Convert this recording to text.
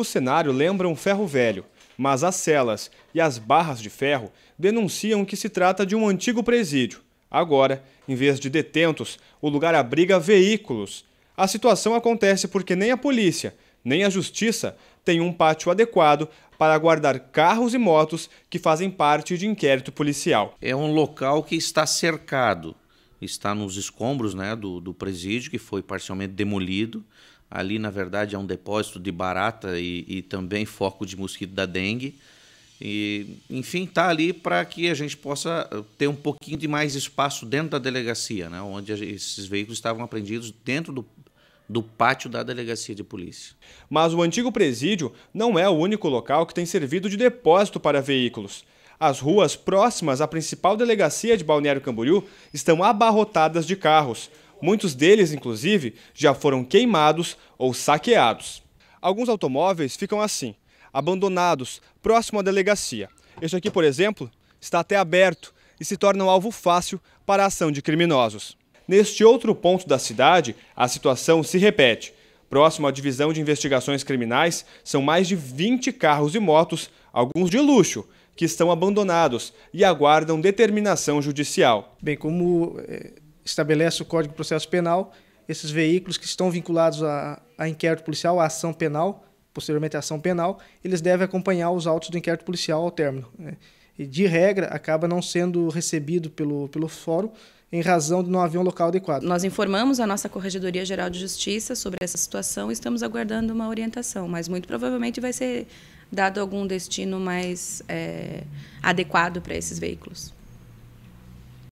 O cenário lembra um ferro velho, mas as celas e as barras de ferro denunciam que se trata de um antigo presídio. Agora, em vez de detentos, o lugar abriga veículos. A situação acontece porque nem a polícia, nem a justiça tem um pátio adequado para guardar carros e motos que fazem parte de inquérito policial. É um local que está cercado, está nos escombros né, do, do presídio, que foi parcialmente demolido, Ali, na verdade, é um depósito de barata e, e também foco de mosquito da dengue. E, enfim, está ali para que a gente possa eh, ter um pouquinho de mais espaço dentro da delegacia, né? onde esses veículos estavam apreendidos dentro do, do pátio da delegacia de polícia. Mas o antigo presídio não é o único local que tem servido de depósito para veículos. As ruas próximas à principal delegacia de Balneário Camboriú estão abarrotadas de carros. Muitos deles, inclusive, já foram queimados ou saqueados. Alguns automóveis ficam assim, abandonados, próximo à delegacia. Este aqui, por exemplo, está até aberto e se torna um alvo fácil para a ação de criminosos. Neste outro ponto da cidade, a situação se repete. Próximo à divisão de investigações criminais, são mais de 20 carros e motos, alguns de luxo, que estão abandonados e aguardam determinação judicial. Bem, como eh, estabelece o Código de Processo Penal, esses veículos que estão vinculados a, a inquérito policial, a ação penal, posteriormente a ação penal, eles devem acompanhar os autos do inquérito policial ao término. Né? E, de regra, acaba não sendo recebido pelo, pelo fórum, em razão de não haver um local adequado. Nós informamos a nossa Corregedoria Geral de Justiça sobre essa situação e estamos aguardando uma orientação, mas muito provavelmente vai ser dado algum destino mais é, adequado para esses veículos.